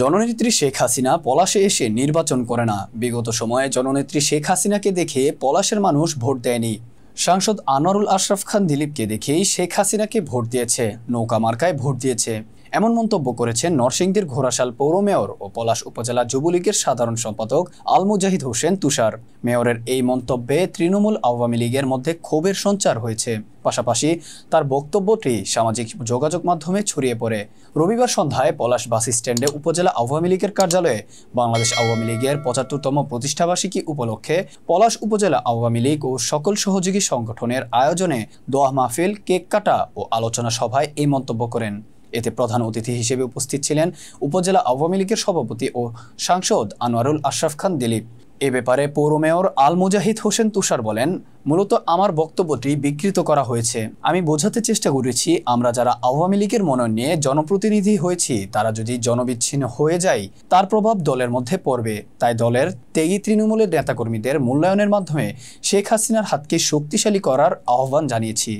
জননেত্রী শেখ হাসিনা পলাশে এসে নির্বাচন করে না বিগত সময়ে জননেত্রী শেখ হাসিনাকে দেখে পলাশের মানুষ ভোট দেয়নি সাংসদ আনোয়ারুল আশরাফ খান দিলীপকে দেখেই শেখ হাসিনাকে ভোট দিয়েছে নৌকা মার্কায় ভোট দিয়েছে এমন মন্তব্য করেছেন নরসিংদীর ঘোড়াশাল পৌর মেয়র ও পলাশ উপজেলা যুবলীগের সাধারণ সম্পাদক আলমুজাহিদ হোসেন তুষার মেয়রের এই মন্তব্যে তৃণমূল আওয়ামী লীগের মধ্যে ক্ষোভের সঞ্চার হয়েছে পাশাপাশি তার বক্তব্যটি সামাজিক যোগাযোগ মাধ্যমে ছড়িয়ে পড়ে রবিবার সন্ধ্যায় পলাশ বাস স্ট্যান্ডে উপজেলা আওয়ামী লীগের কার্যালয়ে বাংলাদেশ আওয়ামী লীগের পঁচাত্তরতম প্রতিষ্ঠাবার্ষিকী উপলক্ষে পলাশ উপজেলা আওয়ামী লীগ ও সকল সহযোগী সংগঠনের আয়োজনে দোয়া মাহফিল কেক কাটা ও আলোচনা সভায় এই মন্তব্য করেন এতে প্রধান অতিথি হিসেবে উপস্থিত ছিলেন উপজেলা আওয়ামী লীগের সভাপতি ও সাংসদ আনোয়ারুল আশরাফ খান দিলীপ এ ব্যাপারে পৌর মেয়র আল মুজাহিদ হোসেন তুষার বলেন মূলত আমার বক্তব্যটি বিকৃত করা হয়েছে আমি বোঝাতে চেষ্টা করেছি আমরা যারা আওয়ামী লীগের মনোনয়ন নিয়ে জনপ্রতিনিধি হয়েছি তারা যদি জনবিচ্ছিন্ন হয়ে যায় তার প্রভাব দলের মধ্যে পড়বে তাই দলের তেগি তৃণমূলের নেতাকর্মীদের মূল্যায়নের মাধ্যমে শেখ হাসিনার হাতকে শক্তিশালী করার আহ্বান জানিয়েছি